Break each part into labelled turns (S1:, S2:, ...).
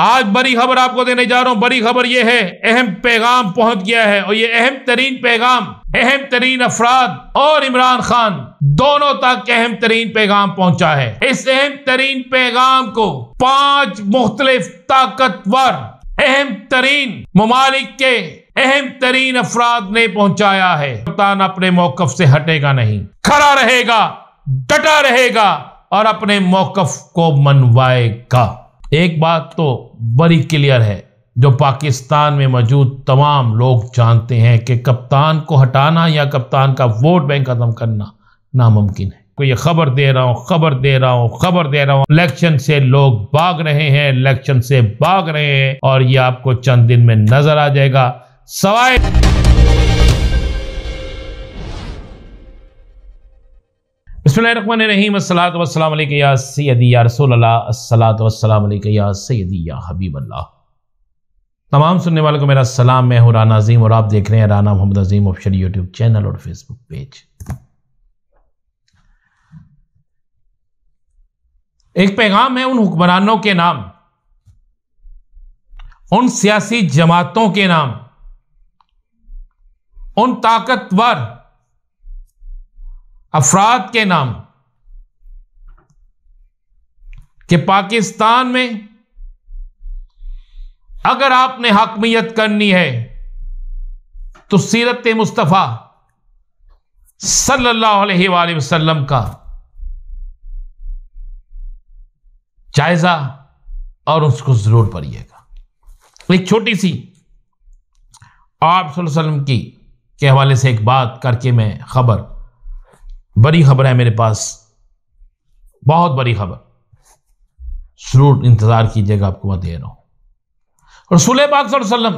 S1: आज बड़ी खबर आपको देने जा रहा हूं बड़ी खबर यह है अहम पैगाम पहुंच गया है और ये अहम तरीन पैगाम अहम तरीन अफराद और इमरान खान दोनों तक अहम तरीन पैगाम पहुंचा है इस अहम तरीन पैगाम को पांच मुख्तलिफ ताकतवर अहम तरीन ममालिक के अहम तरीन अफराद ने पहुंचाया है कप्तान अपने मौकफ से हटेगा नहीं खड़ा रहेगा डटा रहेगा और अपने मौकफ को मनवाएगा एक बात तो बड़ी क्लियर है जो पाकिस्तान में मौजूद तमाम लोग जानते हैं कि कप्तान को हटाना या कप्तान का वोट बैंक ख़त्म करना नामुमकिन है कोई खबर दे रहा हूँ खबर दे रहा हूँ खबर दे रहा हूँ इलेक्शन से लोग भाग रहे हैं इलेक्शन से भाग रहे हैं और ये आपको चंद दिन में नजर आ जाएगा सवाए हबीबल्ला तमाम सुनने वालों को मेरा सलाम मैं हूँ राना अजीम और आप देख रहे हैं Rana Mohammad Azeem official YouTube channel और फेसबुक पेज एक पैगाम है उन हुक्मरानों के नाम उन सियासी जमातों के नाम उन ताकतवर अफराद के नाम कि पाकिस्तान में अगर आपने हकमियत करनी है तो सीरत मुस्तफ़ा सल्लल्लाहु अलैहि वसल्लम का जायजा और उसको जरूर पढ़िएगा एक छोटी सी आप वसल्लम की के हवाले से एक बात करके मैं खबर बड़ी खबर है मेरे पास बहुत बड़ी खबर जरूर इंतज़ार कीजिएगा आपको मैं दे रहा हूं और पाक वसल्लम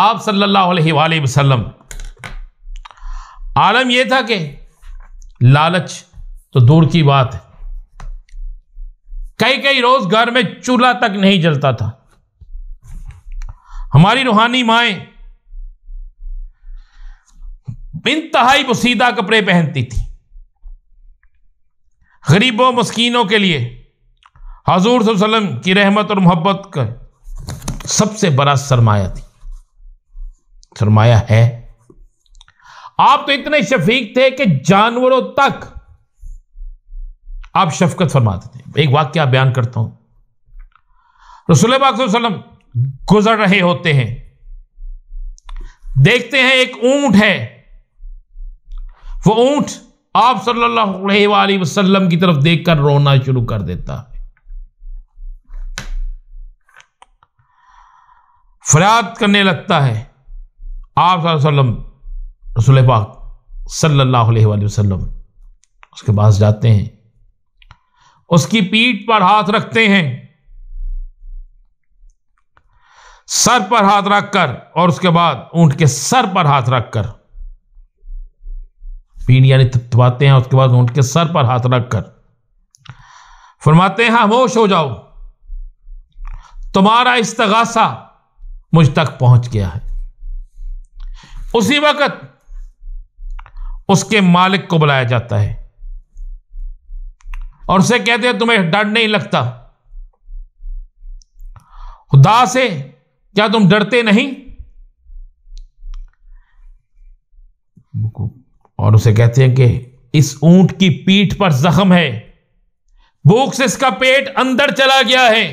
S1: आप सल्लल्लाहु अलैहि वसल्लम आलम यह था कि लालच तो दूर की बात है कई कई रोज घर में चूल्हा तक नहीं जलता था हमारी रूहानी माएं इंतहाई मुसीदा कपड़े पहनती थी गरीबों मस्कीनों के लिए हजूर सल्लम की रहमत और मोहब्बत का सबसे बड़ा सरमाया थी सरमाया है आप तो इतने शफीक थे कि जानवरों तक आप शफकत फरमाते थे एक वाक्य बयान करता हूं रसुल वसल्लम गुजर रहे होते हैं देखते हैं एक ऊंट है वो ऊंट आप सल्लल्लाहु वसल्लम की तरफ देखकर रोना शुरू कर देता है फरियाद करने लगता है आप वसल्लम पाक वसल्लम उसके पास जाते हैं उसकी पीठ पर हाथ रखते हैं सर पर हाथ रखकर और उसके बाद ऊंट के सर पर हाथ रखकर पीढ़ यानी तत्वाते हैं उसके बाद ऊँट के सर पर हाथ रख कर फरमाते हैं खामोश हाँ, हो जाओ तुम्हारा इस्तगासा मुझ तक पहुंच गया है उसी वक्त उसके मालिक को बुलाया जाता है और उसे कहते हैं तुम्हें डर नहीं लगता खुदा से क्या तुम डरते नहीं और उसे कहते हैं कि इस ऊंट की पीठ पर जख्म है भूख से इसका पेट अंदर चला गया है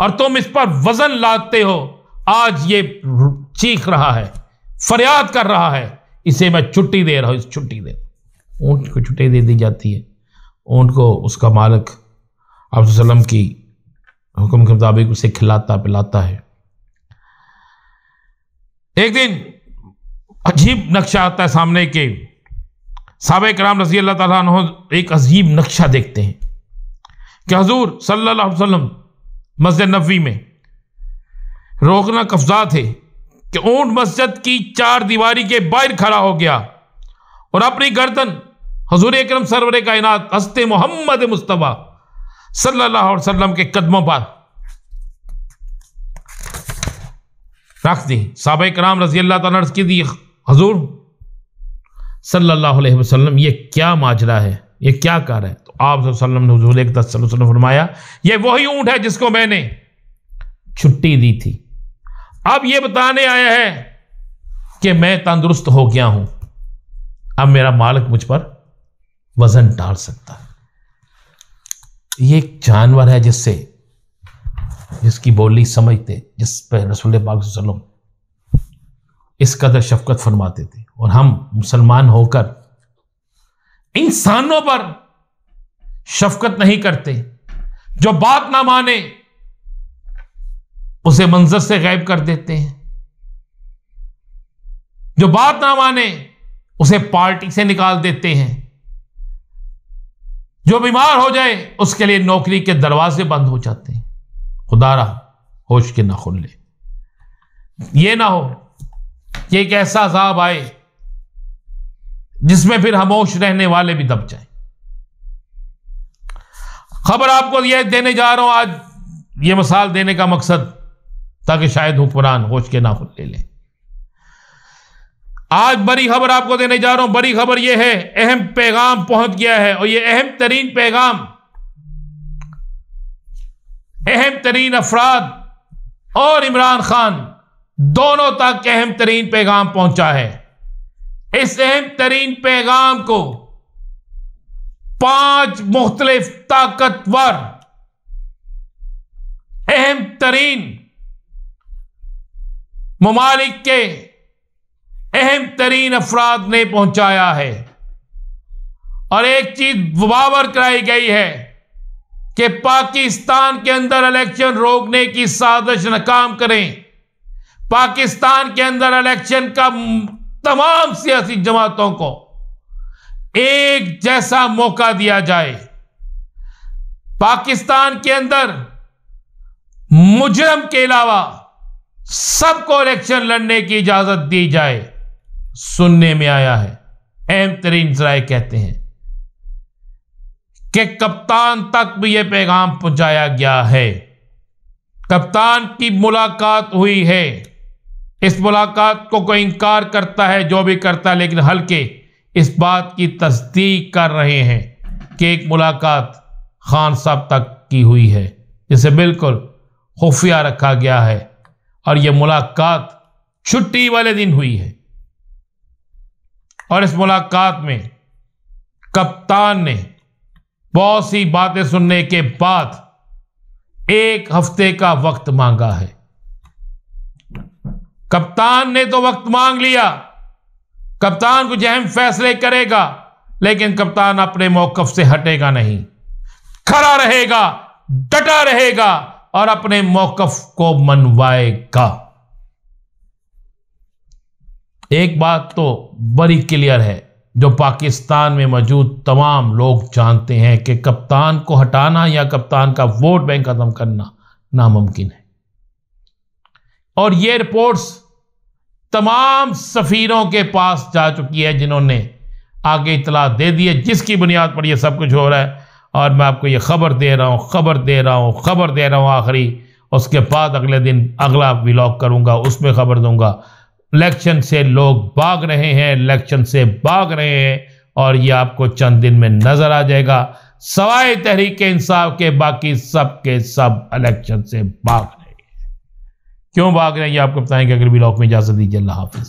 S1: और तुम इस पर वजन लादते हो आज ये चीख रहा है फरियाद कर रहा है इसे मैं छुट्टी दे रहा हूं इस छुट्टी दे ऊंट को छुट्टी दे दी जाती है ऊंट को उसका मालिक आपलम की हुक्म के मुताबिक उसे खिलाता पिलाता है एक दिन अजीब नक्शा आता है सामने के साहब कराम रजी अल्लाह तला एक अजीब नक्शा देखते हैं कि हजूर सल्ला मस्जिद नबी में रोकना कफजा थे कि ऊंट मस्जिद की चार दीवारी के बाहर खड़ा हो गया और अपनी गर्दन हजूर अक्रम सरवर कायनात हस्ते मोहम्मद मुस्तफ़ा सल्लल्लाहु अलैहि के कदमों पर रख दी साहब कराम रजी अल्लाह तला की दी हजूर सल्लल्लाहु अलैहि वसल्लम ये क्या माजरा है ये क्या कर है तो आप फरमाया ये वही ऊंट है जिसको मैंने छुट्टी दी थी अब ये बताने आया है कि मैं तंदुरुस्त हो गया हूं अब मेरा मालिक मुझ पर वज़न डाल सकता है ये एक जानवर है जिससे जिसकी बोली समझते जिस पर रसूल इस कदर शफकत फरमाते थे और हम मुसलमान होकर इंसानों पर शफकत नहीं करते जो बात ना माने उसे मंजर से गायब कर देते हैं जो बात ना माने उसे पार्टी से निकाल देते हैं जो बीमार हो जाए उसके लिए नौकरी के दरवाजे बंद हो जाते हैं खुदारा होश के ना खुल ले ये ना हो ये एक ऐसा अजाब आए जिसमें फिर हमोश रहने वाले भी दब जाए खबर आपको यह देने जा रहा हूं आज ये मिसाल देने का मकसद ताकि शायद हुक्मरान होश के ना खुद ले लें आज बड़ी खबर आपको देने जा रहा हूं बड़ी खबर यह है अहम पैगाम पहुंच गया है और यह अहम तरीन पैगाम अहम तरीन अफराद और इमरान खान दोनों तक अहम तरीन पैगाम पहुंचा है इस अहम तरीन पैगाम को पांच मुख्तलिफ ताकतवर अहम तरीन ममालिक के अहम तरीन अफराद ने पहुंचाया है और एक चीज बावर कराई गई है कि पाकिस्तान के अंदर इलेक्शन रोकने की साजिश नाकाम करें पाकिस्तान के अंदर इलेक्शन का तमाम सियासी जमातों को एक जैसा मौका दिया जाए पाकिस्तान के अंदर मुजरम के अलावा सबको इलेक्शन लड़ने की इजाजत दी जाए सुनने में आया है अहम तरीन जराय कहते हैं कि कप्तान तक भी यह पैगाम पहुंचाया गया है कप्तान की मुलाकात हुई है इस मुलाकात को कोई इनकार करता है जो भी करता है लेकिन हल्के इस बात की तस्दीक कर रहे हैं कि एक मुलाकात खान साहब तक की हुई है जिसे बिल्कुल खुफिया रखा गया है और यह मुलाकात छुट्टी वाले दिन हुई है और इस मुलाकात में कप्तान ने बहुत सी बातें सुनने के बाद एक हफ्ते का वक्त मांगा है कप्तान ने तो वक्त मांग लिया कप्तान कुछ अहम फैसले करेगा लेकिन कप्तान अपने मौकफ से हटेगा नहीं खड़ा रहेगा डटा रहेगा और अपने मौकफ को मनवाएगा एक बात तो बड़ी क्लियर है जो पाकिस्तान में मौजूद तमाम लोग जानते हैं कि कप्तान को हटाना या कप्तान का वोट बैंक खत्म करना नामुमकिन है और ये रिपोर्ट्स तमाम सफ़ीरों के पास जा चुकी है जिन्होंने आगे इतला दे दी है जिसकी बुनियाद पर यह सब कुछ हो रहा है और मैं आपको ये खबर दे रहा हूँ खबर दे रहा हूँ खबर दे रहा हूँ आखिरी उसके बाद अगले दिन अगला ब्लॉग करूँगा उसमें खबर दूँगा इलेक्शन से लोग भाग रहे हैं इलेक्शन से भाग रहे हैं और ये आपको चंद दिन में नज़र आ जाएगा सवाए तहरीक इंसाफ के बाकी सब के सब इलेक्शन से भाग क्यों भाग रहे हैं ये आपको बताएंगे अगर ब्लॉक में इजाज़त दीजिए अल्लाह हाफिज़